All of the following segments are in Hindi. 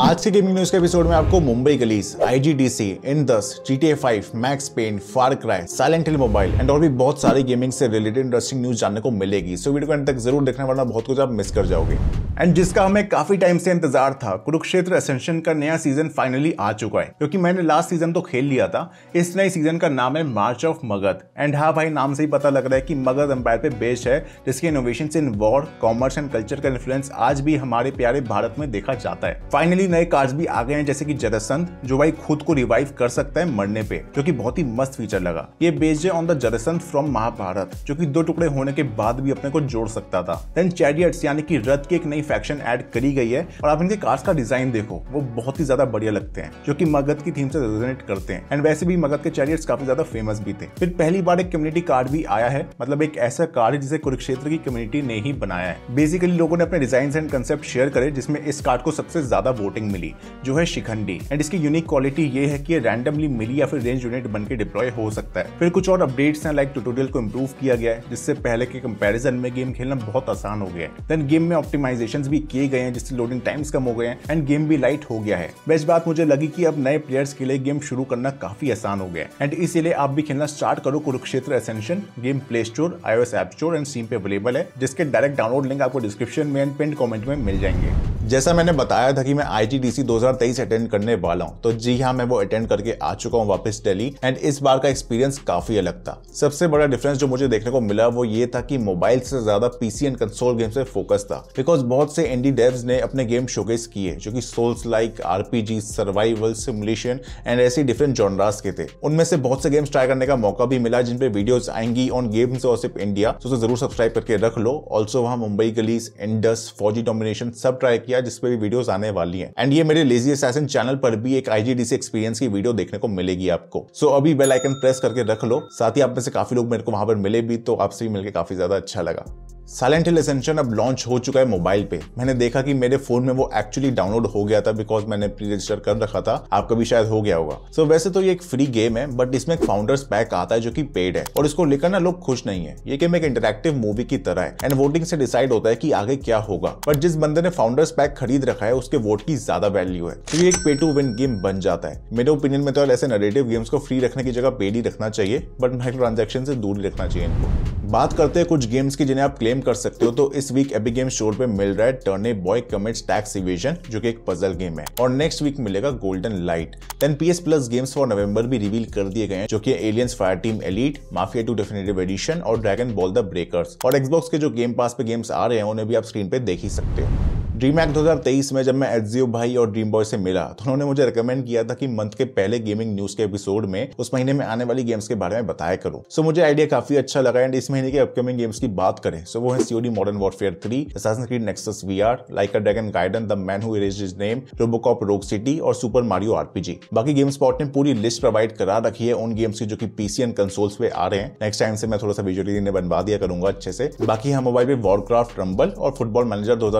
आज के गेमिंग न्यूज के एपिसोड में आपको मुंबई गलीस आई जी डी सी इन दस जी GTA five Max Payne Far Cry Silent Hill mobile and और भी बहुत सारी गेमिंग से रिलेटेड इंटरेस्टिंग न्यूज जानने को मिलेगी सो वीडियो को तक जरूर देखना वरना बहुत कुछ आप मिस कर जाओगे एंड जिसका हमें काफी टाइम से इंतजार था कुरुक्षेत्र एसेंशन का नया सीजन फाइनली आ चुका है क्योंकि मैंने लास्ट सीजन तो खेल लिया था इस नए सीजन का नाम है मार्च ऑफ मगध एंड हाँ भाई नाम से ही पता लग रहा है कि मगध एम्पायर पे बेस है जिसके innovation in war commerce and culture का इन्फ्लुएंस आज भी हमारे प्यारे भारत में देखा जाता है फाइनली नए कार्ड भी आ गए हैं जैसे कि जदसंत जो भाई खुद को रिवाइव कर सकता है मरने पे जो कि बहुत ही मस्त फीचर लगा ये बेस्ड है ऑन द जदसंत फ्रॉम महाभारत जो कि दो टुकड़े होने के बाद भी अपने को जोड़ सकता था देन चैरियट्स यानी कि रथ की एक नई फैक्शन एड करी गई है और आप इनके कार्ड का डिजाइन देखो वो बहुत ही ज्यादा बढ़िया लगते हैं जो की मगध की थीम से रेजोनेट करते हैं एंड वैसे भी मगध के चैरियट्स काफी ज्यादा फेमस भी थे फिर पहली बार एक कम्युनिटी कार्ड भी आया है मतलब एक ऐसा कार्ड है जिसे कुरुक्षेत्र की कम्युनिटी ने ही बनाया है बेसिकली लोगों ने अपने डिजाइन एंड कंसेप्ट शेयर करे जिसमें इस कार्ड को सबसे ज्यादा वोट रेटिंग मिली जो है शिखंडी एंड इसकी यूनिक क्वालिटी ये है कि रैंडमली मिली या फिर रेंज यूनिट बनकर डिप्लॉय हो सकता है फिर कुछ और अपडेट्स हैं लाइक ट्यूटोरियल को इम्प्रूव किया गया है जिससे पहले के कंपेरिजन में गेम खेलना बहुत आसान हो गया है देन गेम में ऑप्टिमाइजेशन भी किए गए हैं जिससे लोडिंग टाइम्स कम हो गए हैं एंड गेम भी लाइट हो गया है बेस्ट बात मुझे लगी कि अब नए प्लेयर्स के लिए गेम शुरू करना काफी आसान हो गया है एंड इसीलिए आप भी खेलना स्टार्ट करो Kurukshetra ascension game Play Store iOS App Store and Steam पे अवेलेबल है जिसके डायरेक्ट डाउनलोड लिंक आपको डिस्क्रिप्शन में एंड पिन कमेंट में मिल जाएंगे जैसा मैंने बताया था कि मैं आई हजार तेईस अटेंड करने वाला हूँ तो जी हाँ मैं वो अटेंड करके आ चुका हूँ वापस डेली एंड इस बार का एक्सपीरियंस काफी अलग था सबसे बड़ा डिफरेंस जो मुझे देखने को मिला वो ये था कि मोबाइल से ज्यादा पीसी एंड कंसोल गेम से फोकस था बिकॉज बहुत से एनडी डेव्स ने अपने गेम शोकेस किए जो कि souls like RPG survival simulation and ऐसे डिफरेंट जॉनरास के थे उनमें से बहुत से गेम्स ट्राई करने का मौका भी मिला जिनपे वीडियोज आएंगी ऑन गेम्स और सिर्फ इंडिया तो जरूर सब्सक्राइब करके रख लो ऑल्सो वहां मुंबई गलीस इंडस फौजी डोमिनेशन सब ट्राई किया किया जिस पर भी वीडियोस आने वाली हैं एंड ये मेरे लेजी असैसिन चैनल पर भी एक आईजीडीसी एक्सपीरियंस की वीडियो देखने को मिलेगी आपको सो so, अभी बेल आइकन प्रेस करके रख लो साथ ही आप में से काफी लोग मेरे को वहां पर मिले भी तो आपसे भी मिलकर काफी ज्यादा अच्छा लगा साइलेंट हिल एसेंशन अब लॉन्च हो चुका है मोबाइल पे मैंने देखा कि मेरे फोन में वो एक्चुअली डाउनलोड हो गया था बिकॉज मैंने प्री रजिस्टर कर रखा था आपका भी शायद हो गया होगा सो so, वैसे तो ये एक फ्री गेम है बट इसमें एक फाउंडर्स पैक आता है जो कि पेड है और इसको लेकर ना लोग खुश नहीं है ये गेम एक इंटरेक्टिव मूवी की तरह है एंड वोटिंग से डिसाइड होता है की आगे क्या होगा बट जिस बंदे ने फाउंडर्स पैक खरीद रखा है उसके वोट की ज्यादा वैल्यू है तो ये एक पे टू विन गेम बन जाता है मेरे ओपिनियन में तो ऐसे नरेटिव गेम्स को फ्री रखने की जगह पेड ही रखना चाहिए बट माइक्रो ट्रांजेक्शन से दूर रखना चाहिए इनको बात करते हैं कुछ गेम्स की जिन्हें आप क्लेम कर सकते हो तो इस वीक एपी गेम स्टोर पे मिल रहा है Turnip Boy Commits Tax Evasion जो कि एक पजल गेम है और नेक्स्ट वीक मिलेगा Golden Light then PS Plus games for November भी रिवील कर दिए गए हैं जो कि Aliens Fire Team Elite Mafia Two Definitive Edition और ड्रैगन बॉल द ब्रेकर्स और एक्सबॉक्स के जो गेम पास पे गेम्स आ रहे हैं उन्हें भी आप स्क्रीन पे देख ही सकते हो ड्रीम एक्ट दो में जब मैं एचजीओ भाई और ड्रीम बॉय से मिला तो उन्होंने मुझे रिकमेंड किया था कि मंथ के पहले गेमिंग न्यूज के एपिसोड में उस महीने में आने वाली गेम्स के बारे में बताया करो सो so, मुझे आइडिया काफी अच्छा लगा एंड इस महीने के अपकमिंग गेम्स की बात करें सो so, वो है COD Modern Warfare three Creed Nexus V R like a Dragon Gaiden the man who erased his name RoboCop Rogue City और सुपर मारियो आरपीजी बाकी गेम स्पॉट ने पूरी लिस्ट प्रोवाइड करा रखी है उन गेम्स की जो की पीसी एंड कंसोल्स पे आ रहे हैं नेक्स्ट टाइम से मैं थोड़ा सा विजुअली बनवा दिया करूंगा अच्छे से बाकी हम हाँ, मोबाइल पे वॉरक्राफ्ट रंबल और फुटबॉल मैनेजर दो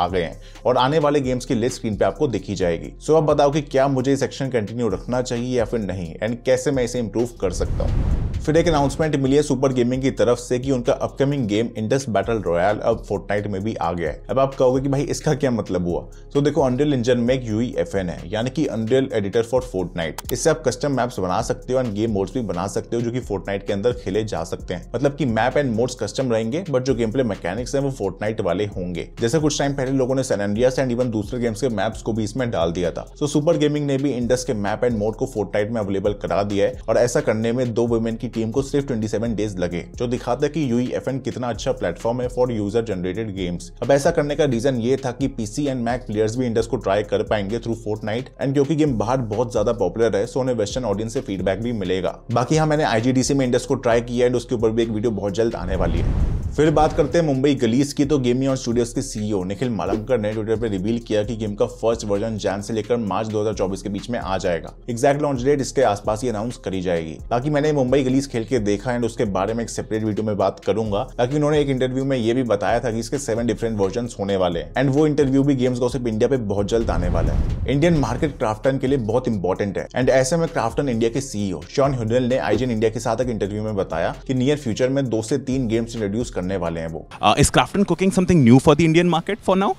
आ गए गए हैं और आने वाले गेम्स की लिस्ट स्क्रीन पे आपको दिखी जाएगी सो so, अब बताओ कि क्या मुझे सेक्शन कंटिन्यू रखना चाहिए या फिर नहीं एंड कैसे मैं इसे इम्प्रूव कर सकता हूँ फिर एक अनाउंसमेंट मिली है सुपर गेमिंग की तरफ से कि उनका upcoming game Indus battle royale अब फोर्टनाइट में भी आ गया है अब आप कहोगे कि भाई इसका क्या मतलब हुआ तो देखो अंड्रियल इंजन में एक यूई एफ है यानी कि अंड्रियल एडिटर फॉर फोर्टनाइट इससे आप कस्टम मैप्स बना सकते हो एंड गेम मोड्स भी बना सकते हो जो कि फोर्टनाइट के अंदर खेले जा सकते हैं मतलब कि मैप एंड मोड्स कस्टम रहेंगे बट जो गेम प्ले मैकेनिक्स है वो फोर्टनाइट वाले होंगे जैसे कुछ टाइम पहले लोगों ने सैनडियास एंड इवन दूसरे गेम्स के मैप्स को भी इसमें डाल दिया था सो सुपर गेमिंग ने भी इंडस के मैप एंड मोड को फोर्टनाइट में अवेलेबल करा दिया है और ऐसा करने में दो वुमेन की टीम को सिर्फ 27 डेज लगे जो दिखाता है कि यू e कितना अच्छा प्लेटफॉर्म है फॉर यूजर जनरेटेड गेम्स अब ऐसा करने का रीजन ये था कि पीसी एंड मैक प्लेयर्स भी इंडस को ट्राई कर पाएंगे थ्रू फोर्ट एंड क्योंकि गेम बाहर बहुत ज्यादा पॉपुलर है सो उन्हें वेस्टर्न ऑडियंस से फीडबैक भी मिलेगा बाकी हाँ मैंने आईजीडीसी में इंडस को ट्राई किया एंड उसके ऊपर भी एक वीडियो बहुत जल्द आने वाली है फिर बात करते हैं मुंबई गलीस की तो गेमिंग और स्टूडियोज के सीईओ e निखिल मालमकर ने ट्विटर पर रिवील किया कि गेम का फर्स्ट वर्जन जैन से लेकर मार्च 2024 के बीच में आ जाएगा एग्जैक्ट लॉन्च डेट इसके आसपास ही अनाउंस करी जाएगी बाकी मैंने मुंबई गलीस खेल के देखा एंड उसके बारे में एक सेपरेट वीडियो में बात करूंगा ताकि उन्होंने एक इंटरव्यू में यह भी बताया था कि इसके सेवन डिफरेंट वर्जन होने वाले एंड वो इंटरव्यू भी गेम्स गोसिप इंडिया पे बहुत जल्द आने वाला है इंडियन मार्केट क्राफ्टन के लिए बहुत इंपॉर्टेंट है एंड ऐसे में क्राफ्टन इंडिया के सीईओ शॉन हिडल ने आईजन इंडिया के साथ एक इंटरव्यू में बताया कि नियर फ्यूचर में दो से तीन गेम्स इंट्रोड्यूस कर करने वाले हैं वो is and cooking something new for the Indian market for now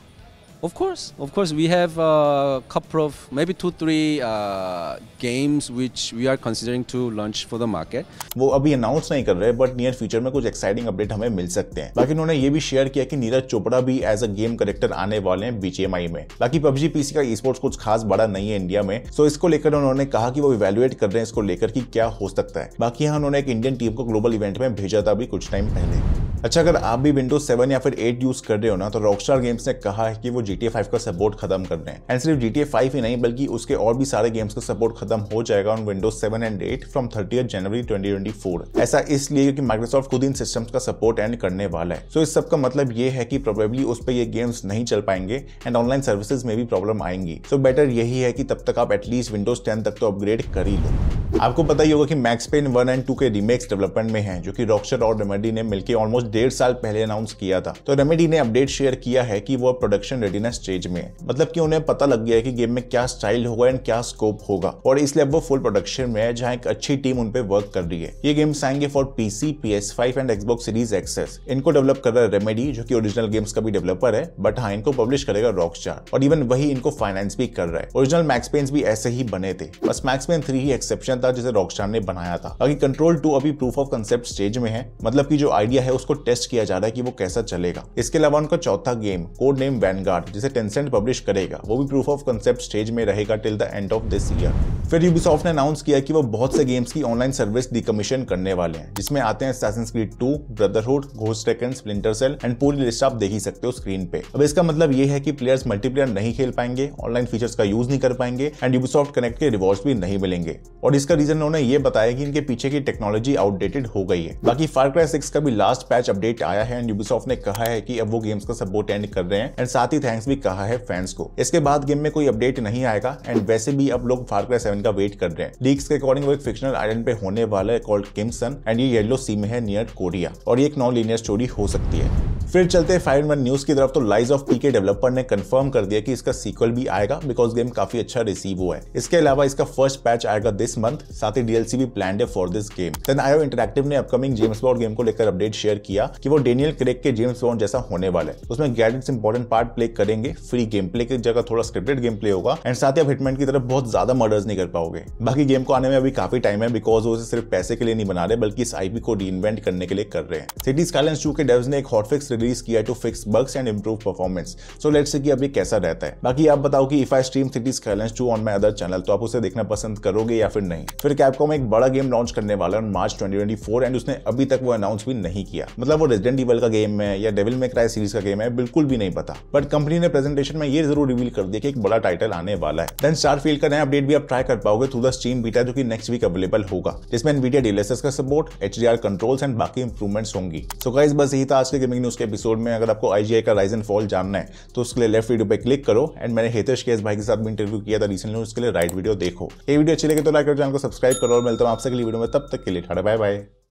Of course, of course, we have a couple of maybe two, three uh, games which we are considering to launch for the market. वो अभी अनाउंस नहीं कर रहे बट नियर फ्यूचर में कुछ एक्साइटिंग अपडेट हमें मिल सकते हैं बाकी उन्होंने ये भी शेयर किया कि नीरज चोपड़ा भी एज अ गेम करेक्टर आने वाले हैं बीच एम में बाकी पबजी पीसी का ई स्पोर्ट्स कुछ खास बड़ा नहीं है इंडिया में सो so इसको लेकर उन्होंने कहा कि वो इवेलुएट कर रहे हैं इसको लेकर कि क्या हो सकता है बाकी यहाँ उन्होंने एक इंडियन टीम को ग्लोबल इवेंट में भेजा था अभी कुछ टाइम पहले अच्छा अगर आप भी विंडोज सेवन या फिर एट यूज कर रहे हो ना तो रॉकस्टार गेम्स ने कहा है कि वो जी टी फाइव का सपोर्ट खत्म कर रहे हैं एंड सिर्फ जी टी फाइव ही नहीं बल्कि उसके और भी सारे गेम्स का सपोर्ट खत्म हो जाएगा on Windows seven and eight from thirty January twenty ऐसा इसलिए क्योंकि माइक्रोसॉफ्ट खुद इन सिस्टम का सपोर्ट एंड करने वाला है सो so, इस सब का मतलब ये है कि प्रोबेबली उस पर ये गेम्स नहीं चल पाएंगे एंड ऑनलाइन सर्विसेज में भी प्रॉब्लम आएंगी सो so, बेटर यही है कि तब तक आप एटलीस्ट विंडोज टेन तक तो अपग्रेड कर ही लो आपको पता ही होगा कि Max Payne one and two के रीमेक्स डेवलपमेंट में हैं जो कि रॉक्सर और रेमेडी ने मिलकर ऑलमोस्ट डेढ़ साल पहले अनाउंस किया था तो रेमेडी ने अपडेट शेयर किया है कि वो प्रोडक्शन रेडीनेस स्टेज में है मतलब कि उन्हें पता लग गया है कि गेम में क्या स्टाइल होगा एंड क्या स्कोप होगा और इसलिए अब वो फुल प्रोडक्शन में है जहाँ एक अच्छी टीम उनपे वर्क कर रही है ये गेम्स आएंगे for PC P S five and Xbox series X S इनको डेवलप कर रहा है रेमेडी जो की ओरिजिनल गेम्स का भी डेवलपर है बट हाँ इनको पब्लिश करेगा रॉकस्टार और इवन वही इनको फाइनेंस भी कर रहा है ओरिजिनल मैक्सपेन्स भी ऐसे ही बने थे बस मैक्सपेन थ्री ही एक्सेप्शन था जिसे रॉकस्टार ने बनाया था बाकी कंट्रोल टू अभी प्रूफ ऑफ कंसेप्ट स्टेज में है मतलब की जो आइडिया है उसको टेस्ट किया जा रहा है की वो कैसा चलेगा इसके अलावा उनका चौथा गेम कोड नेम वैनगार्ड जिसे टेंसेंट पब्लिश करेगा वो भी प्रूफ ऑफ कंसेप्ट स्टेज में रहेगा till the end of this year फिर यूबीसॉफ्ट ने अनाउंस किया कि वो बहुत से गेम्स की ऑनलाइन सर्विस डिकमीशन करने वाले हैं जिसमें आते हैं Assassin's Creed 2, Brotherhood, Ghost Recon, Splinter Cell and पूरी लिस्ट आप देख ही सकते हो स्क्रीन पे अब इसका मतलब ये है कि प्लेयर्स मल्टीप्लेयर नहीं खेल पाएंगे ऑनलाइन फीचर्स का यूज नहीं कर पाएंगे एंड यूबीसॉफ्ट कनेक्ट के रिवॉर्ड भी नहीं मिलेंगे और इसका इसका रीजन उन्होंने ये बताया कि इनके पीछे की टेक्नोलॉजी आउटडेटेड हो गई है बाकी फार क्राई सिक्स का भी लास्ट पैच अपडेट आया है एंड यूबीसॉफ्ट ने कहा है कि अब वो गेम्स का सपोर्ट एंड कर रहे हैं एंड साथ ही थैंक्स भी कहा है फैंस को इसके बाद गेम में कोई अपडेट नहीं आएगा एंड वैसे भी अब लोग फार क्राई सेवन का वेट कर रहे हैं लीक्स के अकॉर्डिंग वो एक फिक्शनल आइलैंड पे होने वाला है कॉल्ड किमसन एंड ये येलो सी में है नियर कोरिया और ये एक नॉन लीनियर स्टोरी हो सकती है फिर चलते हैं फाइव वन न्यूज की तरफ तो लाइज ऑफ पी के डेवलपर ने कंफर्म कर दिया कि इसका सीक्वल भी आएगा बिकॉज गेम काफी अच्छा रिसीव हुआ है इसके अलावा इसका फर्स्ट पैच आएगा दिस मंथ साथ ही डीएलसी भी प्लान है for this game then IO Interactive ने अपकमिंग जेम्स बॉन्ड गेम को लेकर अपडेट शेयर किया कि वो डेनियल क्रेक के जेम्स बॉन्ड जैसा होने वाला है उसमें गैडेट्स इंपॉर्टेंट पार्ट प्ले करेंगे फ्री गेम प्ले की जगह थोड़ा स्क्रिप्टेड गेम प्ले होगा एंड साथ ही हिटमेंट की तरफ बहुत ज्यादा मर्डर्स नहीं कर पाओगे बाकी गेम को आने में अभी काफी टाइम है बिकॉज वो सिर्फ पैसे के लिए नहीं बना रहे बल्कि इस आईपी को री करने के लिए कर रहे हैं सिटी स्काइलेंस टू के डेव्स ने एक हॉटफिक्स रिलीज किया है to fix bugs and improve performance so let's say कि अब कैसा रहता है बाकी आप बताओ कि if I stream Cities Skylines two on my other channel तो आप उसे देखना पसंद करोगे या फिर नहीं फिर कैपकॉम एक बड़ा गेम लॉन्च करने वाला है मार्च ट्वेंटी एंड उसने अभी तक वो अनाउंस भी नहीं किया मतलब वो रेजिडेंट ईवल का गेम है या डेविल में क्राई सीरीज का गेम है बिल्कुल भी नहीं पता बट कंपनी ने प्रेजेंटेशन में ये जरूर रिवील कर दिया कि एक बड़ा टाइटल आने वाला है देन स्टार फील्ड का नया अपडेट भी आप ट्राई कर पाओगे थ्रू द स्टीम बीटा जो कि नेक्स्ट वीक अवेलेबल होगा जिसमें एनवीडिया डीएलएसएस का सपोर्ट एचडीआर कंट्रोल्स एंड बाकी इंप्रूवमेंट्स होंगी सो so गाइस बस यही था आज के गेमिंग न्यूज के एपिसोड में अगर आपको आई का राइज एंड फॉल जानना है तो उसके लिए लेफ्ट वीडियो पर क्लिक करो एंड मैंने हितेश केस भाई के साथ भी इंटरव्यू किया था रिसेंटली उसके लिए राइट वीडियो देखो ये वीडियो अच्छी लगे तो लाइक और चैनल को सब्सक्राइब करो और मिलता हूँ आपसे अगली वीडियो में तब तक के लिए ठाड़ा बाय बाय